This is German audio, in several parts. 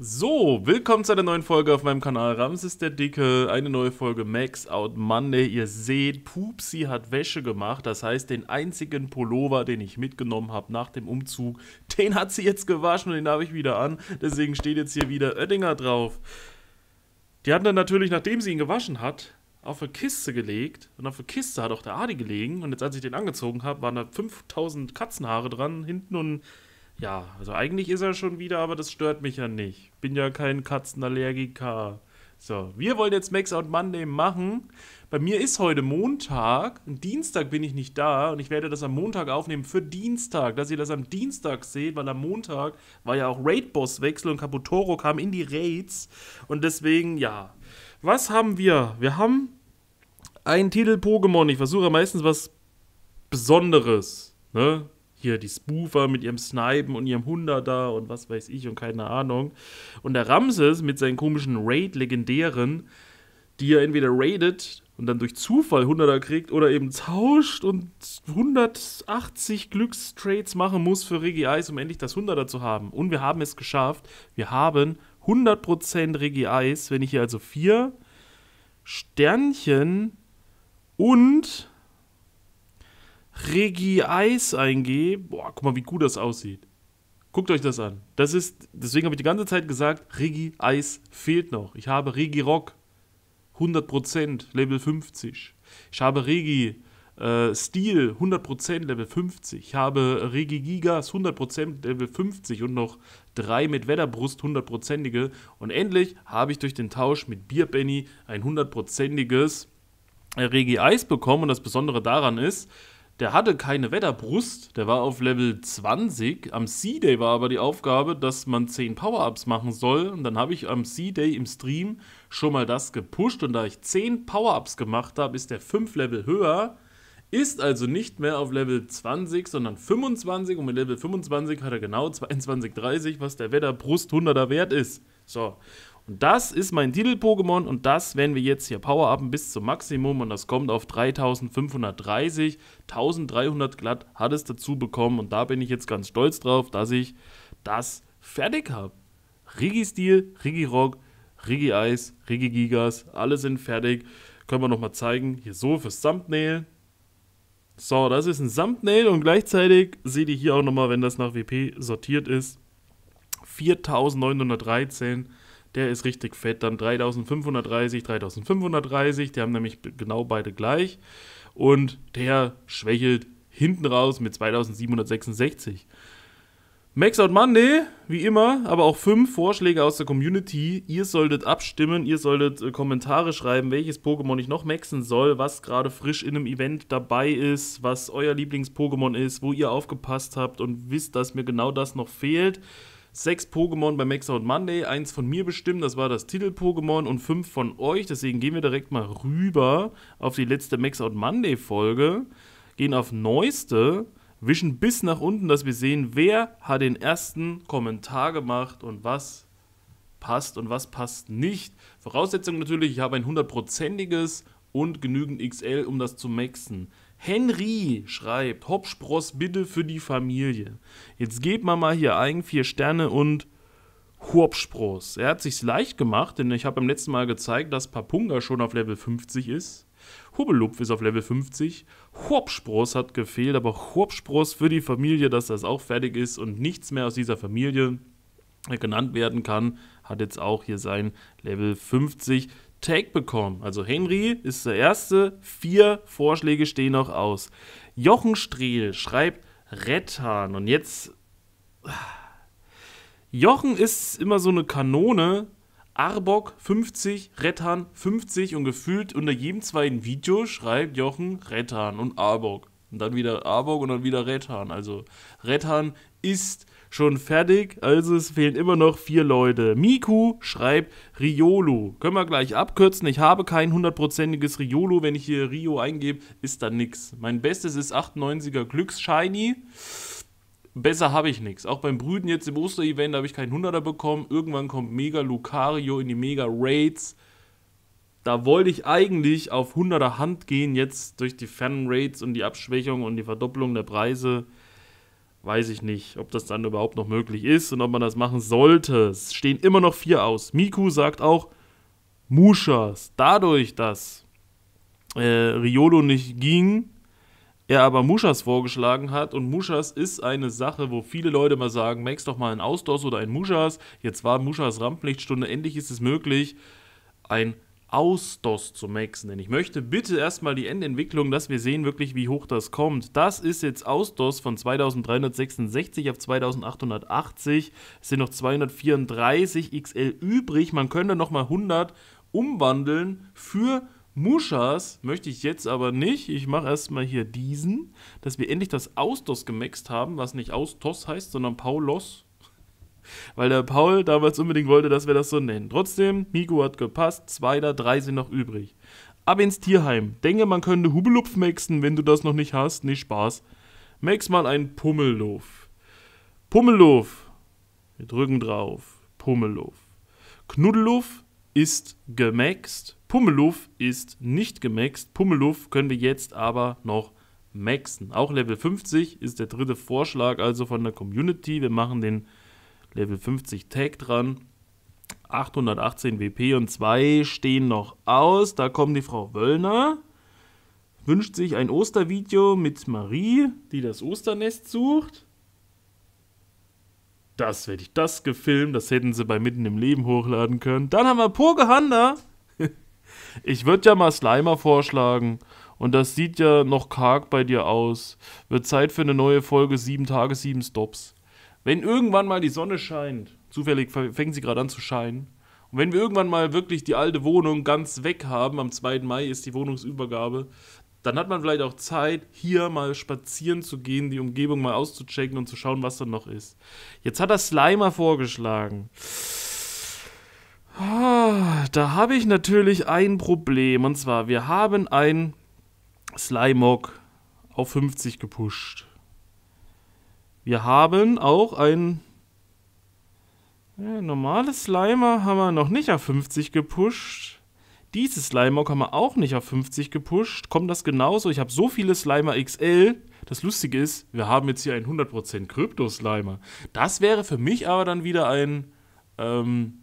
So, willkommen zu einer neuen Folge auf meinem Kanal Ramses der Dicke. Eine neue Folge Max Out Monday. Ihr seht, Pupsi hat Wäsche gemacht. Das heißt, den einzigen Pullover, den ich mitgenommen habe nach dem Umzug, den hat sie jetzt gewaschen und den habe ich wieder an. Deswegen steht jetzt hier wieder Oettinger drauf. Die hat dann natürlich, nachdem sie ihn gewaschen hat, auf eine Kiste gelegt. Und auf eine Kiste hat auch der Adi gelegen. Und jetzt, als ich den angezogen habe, waren da 5000 Katzenhaare dran, hinten und ja, also eigentlich ist er schon wieder, aber das stört mich ja nicht. Bin ja kein Katzenallergiker. So, wir wollen jetzt Max Out Monday machen. Bei mir ist heute Montag. Am Dienstag bin ich nicht da und ich werde das am Montag aufnehmen für Dienstag, dass ihr das am Dienstag seht, weil am Montag war ja auch Raid-Boss-Wechsel und Caputoro kam in die Raids. Und deswegen, ja. Was haben wir? Wir haben einen Titel Pokémon. Ich versuche meistens was Besonderes. Ne? hier die Spoofer mit ihrem Snipen und ihrem Hunderter und was weiß ich und keine Ahnung. Und der Ramses mit seinen komischen Raid-Legendären, die er entweder raidet und dann durch Zufall 100er kriegt oder eben tauscht und 180 Glückstrades machen muss für Reggie Eis, um endlich das 100er zu haben. Und wir haben es geschafft. Wir haben 100% Reggie Eis, wenn ich hier also vier Sternchen und Regie Eis eingebe, boah, guck mal, wie gut das aussieht. Guckt euch das an. Das ist, deswegen habe ich die ganze Zeit gesagt, Regie Eis fehlt noch. Ich habe Regie Rock 100%, Level 50. Ich habe Regie äh, Steel 100%, Level 50. Ich habe Regie Gigas 100%, Level 50 und noch drei mit Wetterbrust 100%ige. Und endlich habe ich durch den Tausch mit Bier Benny ein 100%iges äh, Regie Eis bekommen. Und das Besondere daran ist, der hatte keine Wetterbrust, der war auf Level 20. Am C-Day war aber die Aufgabe, dass man 10 Power-Ups machen soll. Und dann habe ich am C-Day im Stream schon mal das gepusht. Und da ich 10 Power-Ups gemacht habe, ist der 5 Level höher. Ist also nicht mehr auf Level 20, sondern 25. Und mit Level 25 hat er genau 22,30, was der Wetterbrust 100er wert ist. So. Und das ist mein Diddle-Pokémon und das werden wir jetzt hier power-upen bis zum Maximum und das kommt auf 3530. 1300 glatt hat es dazu bekommen und da bin ich jetzt ganz stolz drauf, dass ich das fertig habe. Rigi-Stil, Rigi-Rock, Rigi-Eis, Rigi-Gigas, alle sind fertig. Können wir nochmal zeigen. Hier so fürs Thumbnail. So, das ist ein Thumbnail und gleichzeitig seht ihr hier auch nochmal, wenn das nach WP sortiert ist, 4913 der ist richtig fett. Dann 3530, 3530, die haben nämlich genau beide gleich. Und der schwächelt hinten raus mit 2766. Max Out Monday, wie immer, aber auch fünf Vorschläge aus der Community. Ihr solltet abstimmen, ihr solltet äh, Kommentare schreiben, welches Pokémon ich noch maxen soll, was gerade frisch in einem Event dabei ist, was euer Lieblings-Pokémon ist, wo ihr aufgepasst habt und wisst, dass mir genau das noch fehlt sechs Pokémon bei Max Out Monday, eins von mir bestimmt, das war das Titel-Pokémon und fünf von euch. Deswegen gehen wir direkt mal rüber auf die letzte Max Out Monday-Folge, gehen auf Neueste, wischen bis nach unten, dass wir sehen, wer hat den ersten Kommentar gemacht und was passt und was passt nicht. Voraussetzung natürlich, ich habe ein hundertprozentiges und genügend XL, um das zu maxen. Henry schreibt, Hopspross bitte für die Familie. Jetzt gebt man mal hier ein, vier Sterne und Hopspross. Er hat sich's leicht gemacht, denn ich habe beim letzten Mal gezeigt, dass Papunga schon auf Level 50 ist. Hubbelupf ist auf Level 50. Hopspross hat gefehlt, aber Hopspross für die Familie, dass das auch fertig ist und nichts mehr aus dieser Familie genannt werden kann, hat jetzt auch hier sein Level 50. Take bekommen. Also Henry ist der Erste, vier Vorschläge stehen noch aus. Jochen Strehl schreibt Rettan und jetzt... Ah, Jochen ist immer so eine Kanone. Arbok 50, Rettan 50 und gefühlt unter jedem zweiten Video schreibt Jochen Rettan und Arbok. Und dann wieder Arbok und dann wieder Rettan. Also Rettan ist schon fertig. Also es fehlen immer noch vier Leute. Miku schreibt Riolu. Können wir gleich abkürzen. Ich habe kein hundertprozentiges Riolu. Wenn ich hier Rio eingebe, ist da nichts. Mein Bestes ist 98er Glücksshiny. Besser habe ich nichts. Auch beim Brüten jetzt im Osterevent habe ich keinen 100er bekommen. Irgendwann kommt Mega Lucario in die Mega Raids. Da wollte ich eigentlich auf 100er Hand gehen. Jetzt durch die Fan-Raids und die Abschwächung und die Verdopplung der Preise weiß ich nicht, ob das dann überhaupt noch möglich ist und ob man das machen sollte. Es stehen immer noch vier aus. Miku sagt auch Mushas. Dadurch, dass äh, Riolo nicht ging, er aber Mushas vorgeschlagen hat und Mushas ist eine Sache, wo viele Leute mal sagen, Max doch mal einen Ausdoss oder einen Mushas. Jetzt war Mushas Rampenlichtstunde, endlich ist es möglich. Ein Ausdos zu maxen. Denn ich möchte bitte erstmal die Endentwicklung, dass wir sehen wirklich, wie hoch das kommt. Das ist jetzt Ausdos von 2366 auf 2880. Es sind noch 234 XL übrig. Man könnte nochmal 100 umwandeln für Muschas. möchte ich jetzt aber nicht. Ich mache erstmal hier diesen, dass wir endlich das Ausdos gemaxt haben, was nicht Ausdos heißt, sondern Paulos weil der Paul damals unbedingt wollte, dass wir das so nennen. Trotzdem, Miku hat gepasst, zwei da, drei sind noch übrig. Ab ins Tierheim. Denke, man könnte Hubelupf maxen, wenn du das noch nicht hast. Nicht Spaß. Max mal einen Pummelhof. Pummelhof. Wir drücken drauf. Pummelhof. Knuddelhof ist gemaxt. Pummelhof ist nicht gemaxt. Pummelhof können wir jetzt aber noch maxen. Auch Level 50 ist der dritte Vorschlag also von der Community. Wir machen den Level 50 Tag dran. 818 WP und 2 stehen noch aus. Da kommt die Frau Wöllner. Wünscht sich ein Ostervideo mit Marie, die das Osternest sucht. Das hätte ich das gefilmt, das hätten sie bei Mitten im Leben hochladen können. Dann haben wir Pogehanda. Ich würde ja mal Slimer vorschlagen. Und das sieht ja noch karg bei dir aus. Wird Zeit für eine neue Folge 7 Tage, 7 Stops wenn irgendwann mal die Sonne scheint, zufällig fängt sie gerade an zu scheinen, und wenn wir irgendwann mal wirklich die alte Wohnung ganz weg haben, am 2. Mai ist die Wohnungsübergabe, dann hat man vielleicht auch Zeit, hier mal spazieren zu gehen, die Umgebung mal auszuchecken und zu schauen, was da noch ist. Jetzt hat das Slimer vorgeschlagen. Ah, da habe ich natürlich ein Problem. Und zwar, wir haben ein Slimog auf 50 gepusht. Wir haben auch ein ja, normales Slimer haben wir noch nicht auf 50 gepusht. Dieses Slimer haben wir auch nicht auf 50 gepusht. Kommt das genauso? Ich habe so viele Slimer XL. Das Lustige ist, wir haben jetzt hier einen 100% Krypto-Slimer. Das wäre für mich aber dann wieder ein ähm,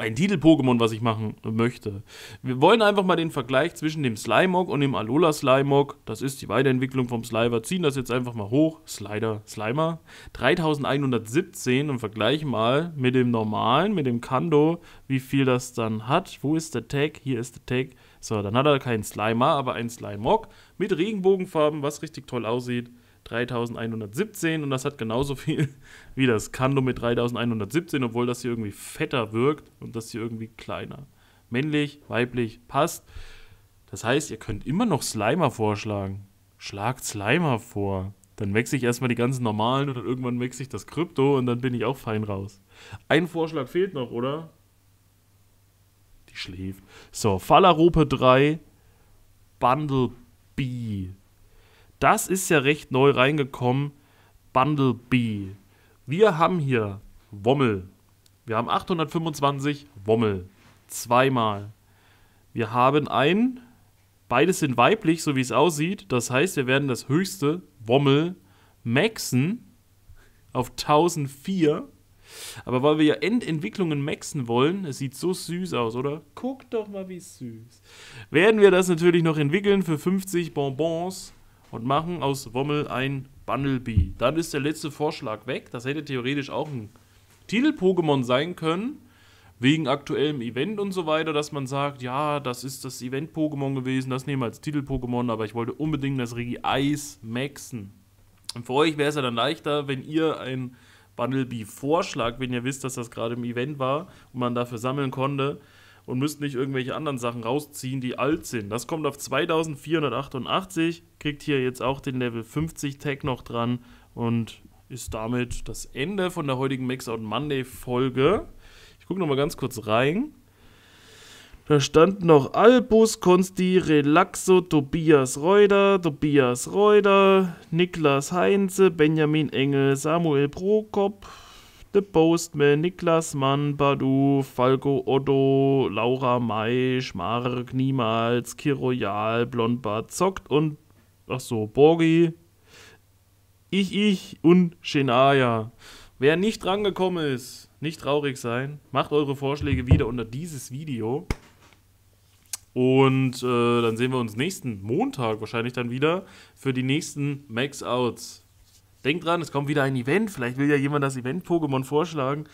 ein Titel-Pokémon, was ich machen möchte. Wir wollen einfach mal den Vergleich zwischen dem Slymog und dem Alola Slymog. das ist die Weiterentwicklung vom Sliver, ziehen das jetzt einfach mal hoch, Slider, Slimer, 3117 und vergleichen mal mit dem normalen, mit dem Kando, wie viel das dann hat. Wo ist der Tag? Hier ist der Tag. So, dann hat er keinen Slimer, aber einen Slymog mit Regenbogenfarben, was richtig toll aussieht. 3117 und das hat genauso viel wie das Kando mit 3117, obwohl das hier irgendwie fetter wirkt und das hier irgendwie kleiner. Männlich, weiblich, passt. Das heißt, ihr könnt immer noch Slimer vorschlagen. Schlagt Slimer vor. Dann wechsle ich erstmal die ganzen normalen und dann irgendwann wechsle ich das Krypto und dann bin ich auch fein raus. Ein Vorschlag fehlt noch, oder? Die schläft. So, Fallarope 3, Bundle B das ist ja recht neu reingekommen. Bundle B. Wir haben hier Wommel. Wir haben 825 Wommel. Zweimal. Wir haben ein. Beides sind weiblich, so wie es aussieht. Das heißt, wir werden das höchste Wommel maxen auf 1004. Aber weil wir ja Endentwicklungen maxen wollen, es sieht so süß aus, oder? Guck doch mal, wie süß. Werden wir das natürlich noch entwickeln für 50 Bonbons und machen aus Wommel ein Bunnelby. Dann ist der letzte Vorschlag weg. Das hätte theoretisch auch ein Titel-Pokémon sein können. Wegen aktuellem Event und so weiter, dass man sagt, ja, das ist das Event-Pokémon gewesen, das nehmen wir als Titel-Pokémon, aber ich wollte unbedingt das Regi Eis maxen. Und für euch wäre es ja dann leichter, wenn ihr ein Bundle B vorschlagt, wenn ihr wisst, dass das gerade im Event war und man dafür sammeln konnte, und müsst nicht irgendwelche anderen Sachen rausziehen, die alt sind. Das kommt auf 2488, kriegt hier jetzt auch den Level 50 Tag noch dran und ist damit das Ende von der heutigen Max Out Monday Folge. Ich gucke nochmal ganz kurz rein. Da stand noch Albus, Konsti, Relaxo, Tobias Reuter, Tobias Reuter, Niklas Heinze, Benjamin Engel, Samuel Prokop, The Postman, Niklas Mann, Badu, Falco Otto, Laura May, Schmark, Niemals, Kiroyal, Blondbart zockt und, ach so, Borgi, ich, ich und Shenaya. Wer nicht rangekommen ist, nicht traurig sein, macht eure Vorschläge wieder unter dieses Video. Und äh, dann sehen wir uns nächsten Montag wahrscheinlich dann wieder für die nächsten Max-Outs. Denkt dran, es kommt wieder ein Event. Vielleicht will ja jemand das Event-Pokémon vorschlagen.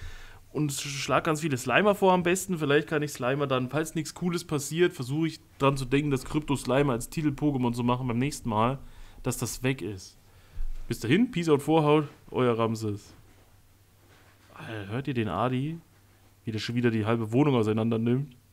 Und schlag ganz viele Slimer vor am besten. Vielleicht kann ich Slimer dann, falls nichts Cooles passiert, versuche ich dran zu denken, das Krypto Slimer als Titel-Pokémon zu machen beim nächsten Mal, dass das weg ist. Bis dahin, Peace out Vorhaut, euer Ramses. hört ihr den Adi? Wie der schon wieder die halbe Wohnung auseinander nimmt.